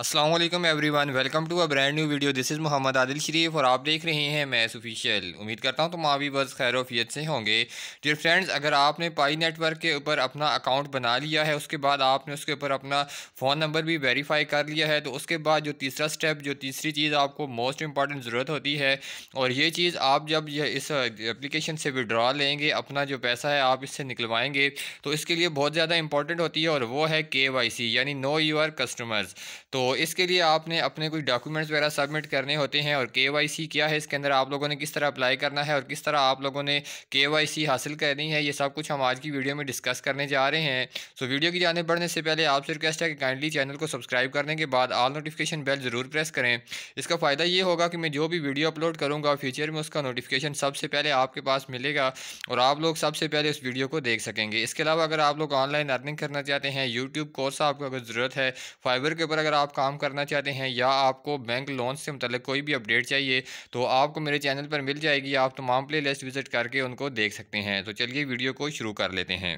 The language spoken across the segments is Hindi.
Aslam everyone welcome to a brand new video this is Mohammad Adil Sharif और आप देख रहे हैं मैं ऑफिशियल उम्मीद करता हूँ तुम तो अभी बस खैरोफियत से होंगे डियर फ्रेंड्स अगर आपने पाई नेटवर्क के ऊपर अपना अकाउंट बना लिया है उसके बाद आपने उसके ऊपर अपना फ़ोन नंबर भी वेरीफाई कर लिया है तो उसके बाद जो तीसरा स्टेप जो तीसरी चीज़ आपको मोस्ट इंपॉर्टेंट ज़रूरत होती है और ये चीज़ आप जब यह इस एप्लीकेशन से विड्रॉ लेंगे अपना जो पैसा है आप इससे निकलवाएंगे तो इसके लिए बहुत ज़्यादा इंपॉर्टेंट होती है और वो है के यानी नो यूर कस्टमर्स तो तो इसके लिए आपने अपने कुछ डॉक्यूमेंट्स वगैरह सबमिट करने होते हैं और के क्या है इसके अंदर आप लोगों ने किस तरह अप्लाई करना है और किस तरह आप लोगों ने के हासिल करनी है ये सब कुछ हम आज की वीडियो में डिस्कस करने जा रहे हैं सो तो वीडियो की जाने बढ़ने से पहले आपसे रिक्वेस्ट है कि काइंडली चैनल को सब्सक्राइब करने के बाद ऑल नोटिफिकेशन बेल ज़रूर प्रेस करें इसका फ़ायदा ये होगा कि मैं जो भी वीडियो अपलोड करूँगा फ्यूचर में उसका नोटिफिकेशन सबसे पहले आपके पास मिलेगा और आप लोग सबसे पहले उस वीडियो को देख सकेंगे इसके अलावा अगर आप लोग ऑनलाइन अर्निंग करना चाहते हैं यूट्यूब कोर्स आपको अगर ज़रूरत है फाइबर के ऊपर अगर आप काम करना चाहते हैं या आपको बैंक लोन से मतलब कोई भी अपडेट चाहिए तो आपको मेरे चैनल पर मिल जाएगी आप तमाम प्ले लिस्ट विज़िट करके उनको देख सकते हैं तो चलिए वीडियो को शुरू कर लेते हैं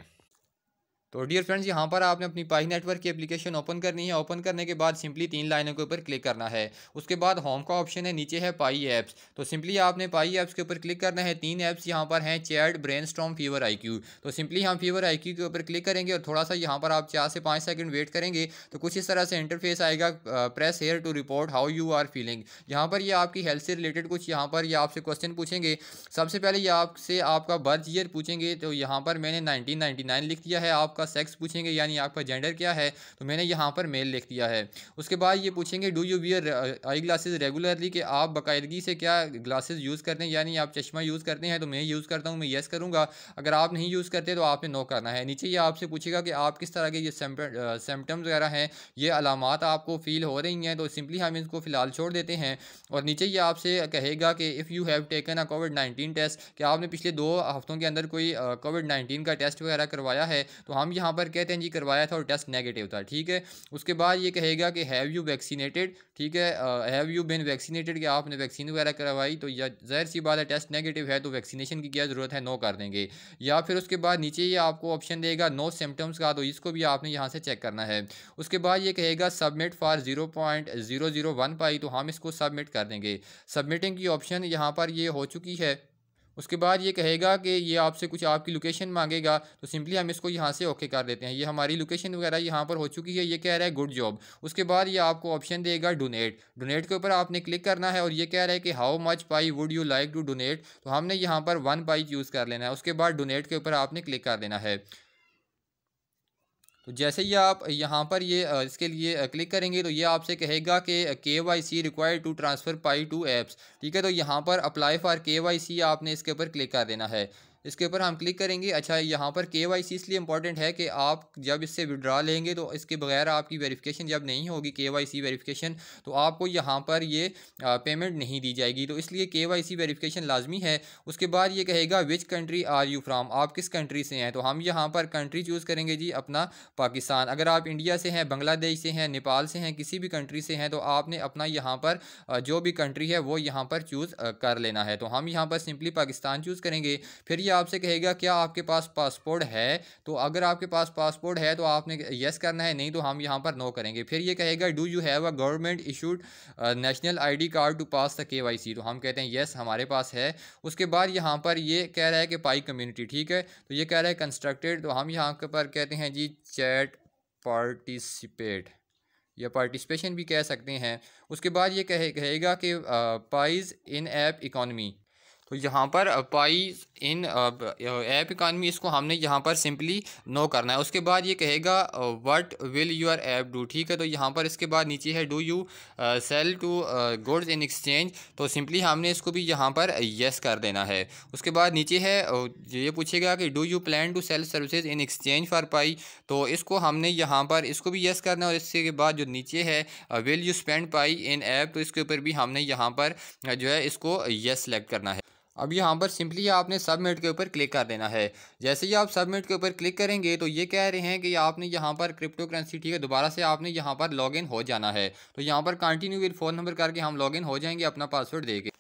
तो डियर फ्रेंड्स यहाँ पर आपने अपनी पाई नेटवर्क की एप्लीकेशन ओपन करनी है ओपन करने के बाद सिंपली तीन लाइनों के ऊपर क्लिक करना है उसके बाद होम का ऑप्शन है नीचे है पाई ऐप्स तो सिंपली आपने पाई ऐप्स के ऊपर क्लिक करना है तीन ऐप्स यहाँ पर हैं चैट ब्रेन स्ट्रॉम फीवर आई तो सिंपली हम फीवर आई के ऊपर क्लिक करेंगे और थोड़ा सा यहाँ पर आप चार से पाँच सेकेंड वेट करेंगे तो कुछ इस तरह से इंटरफेस आएगा press here to report how you are feeling यहाँ पर यह आपकी हेल्थ से रिलेटेड कुछ यहाँ पर यह आपसे क्वेश्चन पूछेंगे सबसे पहले ये आपसे आपका बर्थ ईयर पूछेंगे तो यहाँ पर मैंने नाइनटीन लिख दिया है आपका आपका सेक्स पूछेंगे यानी आपका जेंडर क्या है तो मैंने यहाँ पर मेल लिख दिया है उसके बाद ये पूछेंगे do you wear eye glasses regularly कि आप बाकायदगी से क्या ग्लासेज यूज़ करते हैं यानी आप चश्मा यूज़ करते हैं तो मैं यूज़ करता हूँ मैं येस करूँगा अगर आप नहीं यूज़ करते तो आपने नो करना है नीचे ये आपसे पूछेगा कि आप किस तरह के ये सिम्टम्स uh, वगैरह हैं ये अलामत आपको फ़ील हो रही हैं तो सिंपली हम इसको फ़िलहाल छोड़ देते हैं और नीचे ये आपसे कहेगा कि if you have taken a COVID nineteen test कि आपने पिछले दो हफ्तों के अंदर कोई कोविड uh, नाइन्टीन का टेस्ट वगैरह करवाया है तो हम यहाँ पर कहते हैं जी करवाया था और टेस्ट नेगेटिव था ठीक है उसके बाद ये कहेगा कि हैव यू वैक्सीनेटेड ठीक है हैव यू बिन वैक्सीनेटेड कि आपने वैक्सीन वगैरह करवाई तो या जहर सी बात है टेस्ट नेगेटिव है तो वैक्सीनेशन की क्या ज़रूरत है नो कर देंगे या फिर उसके बाद नीचे ये आपको ऑप्शन देगा नो सिम्टम्स का तो इसको भी आपने यहाँ से चेक करना है उसके बाद ये कहेगा submit for zero point zero zero one Pi तो हम इसको सबमिट कर देंगे सबमिटिंग की ऑप्शन यहाँ पर ये हो चुकी है उसके बाद ये कहेगा कि ये आपसे कुछ आपकी लोकेशन मांगेगा तो सिंपली हम इसको यहाँ से ओके कर देते हैं ये हमारी लोकेशन वगैरह यहाँ पर हो चुकी है ये कह रहा है गुड जॉब उसके बाद ये आपको ऑप्शन देगा डोनेट डोनेट के ऊपर आपने क्लिक करना है और ये कह रहा है कि how much Pi would you like to donate तो हमने यहाँ पर वन पाई चूज़ कर लेना है उसके बाद डोनेट के ऊपर आपने क्लिक कर देना है तो जैसे ही आप यहाँ पर ये इसके लिए क्लिक करेंगे तो ये आपसे कहेगा कि K Y C required to transfer Pi to apps ठीक है तो यहाँ पर apply for K Y C आपने इसके ऊपर क्लिक कर देना है इसके ऊपर हम क्लिक करेंगे अच्छा यहाँ पर के वाई सी इसलिए इंपॉर्टेंट है कि आप जब इससे विड्रा लेंगे तो इसके बगैर आपकी वेरिफिकेशन जब नहीं होगी के वाई सी वेरिफिकेशन तो आपको यहाँ पर ये पेमेंट नहीं दी जाएगी तो इसलिए के वाई सी वेरिफिकेशन लाजमी है उसके बाद ये कहेगा which country are you from आप किस कंट्री से हैं तो हम यहाँ पर कंट्री चूज़ करेंगे जी अपना पाकिस्तान अगर आप इंडिया से हैं बांग्लादेश से हैं नेपाल से हैं किसी भी कंट्री से हैं तो आपने अपना यहाँ पर जो भी कंट्री है वो यहाँ पर चूज़ कर लेना है तो हम यहाँ पर सिंपली पाकिस्तान चूज़ करेंगे फिर ये आपसे कहेगा क्या आपके पास पासपोर्ट है तो अगर आपके पास पासपोर्ट है तो आपने यस करना है नहीं तो हम यहाँ पर नो करेंगे फिर ये कहेगा do you have a government issued national ID card to pass the K तो हम कहते हैं येस हमारे पास है उसके बाद यहाँ पर ये कह रहा है कि पाई कम्युनिटी ठीक है तो ये कह रहा है कंस्ट्रक्टेड तो हम यहाँ पर कहते हैं जी चैट पार्टिसिपेट या पार्टिसिपेशन भी कह सकते हैं उसके बाद ये कहे कहेगा कि पाइज इन ऐप इकॉनमी तो यहाँ पर पाई इन ऐप इकानमी इसको हमने यहाँ पर सिंपली नो करना है उसके बाद ये कहेगा what will your app do ठीक है तो यहाँ पर इसके बाद नीचे है do you sell to goods in exchange तो सिंपली हमने इसको भी यहाँ पर येस कर देना है उसके बाद नीचे है ये पूछेगा कि do you plan to sell services in exchange for Pi तो इसको हमने यहाँ पर इसको भी येस करना है और इसके बाद जो नीचे है will you spend Pi in app तो इसके ऊपर भी हमने यहाँ पर जो है इसको येस सेलेक्ट करना है अब यहाँ पर सिंपली आपने सबमिट के ऊपर क्लिक कर देना है जैसे ही आप सबमिट के ऊपर क्लिक करेंगे तो ये कह रहे हैं कि आपने यहाँ पर क्रिप्टो करेंसी ठीक है दोबारा से आपने यहाँ पर लॉगिन हो जाना है तो यहाँ पर कंटिन्यू विद फ़ोन नंबर करके हम लॉगिन हो जाएंगे अपना पासवर्ड देके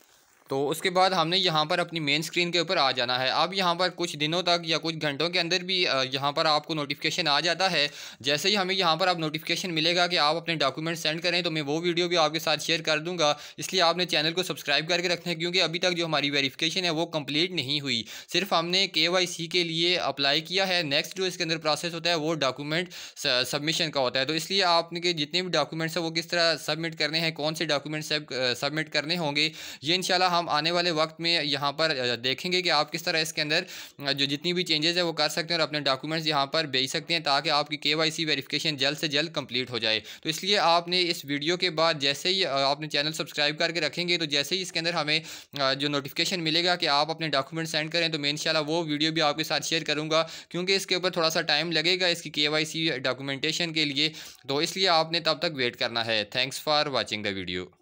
तो उसके बाद हमने यहाँ पर अपनी मेन स्क्रीन के ऊपर आ जाना है अब यहाँ पर कुछ दिनों तक या कुछ घंटों के अंदर भी यहाँ पर आपको नोटिफिकेशन आ जाता है जैसे ही हमें यहाँ पर आप नोटिफिकेशन मिलेगा कि आप अपने डॉक्यूमेंट सेंड करें तो मैं वो वीडियो भी आपके साथ शेयर कर दूँगा इसलिए आपने चैनल को सब्सक्राइब करके रखना है क्योंकि अभी तक जो हमारी वेरीफ़िकेशन है वो कम्प्लीट नहीं हुई सिर्फ हमने के के लिए अप्लाई किया है नेक्स्ट जो इसके अंदर प्रोसेस होता है वो डॉक्यूमेंट सबमिशन का होता है तो इसलिए आपके जितने भी डॉक्यूमेंट्स हैं वो किस तरह सबमिट करने हैं कौन से डॉक्यूमेंट सबमिट करने होंगे ये इनशाला हम हम आने वाले वक्त में यहाँ पर देखेंगे कि आप किस तरह इसके अंदर जो जितनी भी चेंजेस है वो कर सकते हैं और अपने डॉक्यूमेंट्स यहाँ पर भेज सकते हैं ताकि आपकी के वाई सी वेरिफिकेशन जल्द से जल्द कंप्लीट हो जाए तो इसलिए आपने इस वीडियो के बाद जैसे ही आपने चैनल सब्सक्राइब करके रखेंगे तो जैसे ही इसके अंदर हमें जो नोटिफिकेशन मिलेगा कि आप अपने डॉक्यूमेंट सेंड करें तो मैं इन वो वीडियो भी आपके साथ शेयर करूँगा क्योंकि इसके ऊपर थोड़ा सा टाइम लगेगा इसकी के डॉक्यूमेंटेशन के लिए तो इसलिए आपने तब तक वेट करना है thanks for watching the video